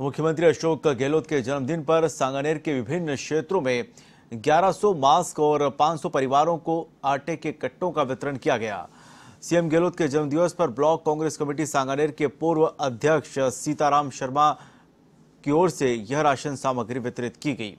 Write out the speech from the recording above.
मुख्यमंत्री अशोक गहलोत के जन्मदिन पर सांगानेर के विभिन्न क्षेत्रों में 1100 मास्क और 500 परिवारों को आटे के कट्टों का वितरण किया गया सीएम गहलोत के जन्मदिवस पर ब्लॉक कांग्रेस कमेटी सांगानेर के पूर्व अध्यक्ष सीताराम शर्मा की ओर से यह राशन सामग्री वितरित की गई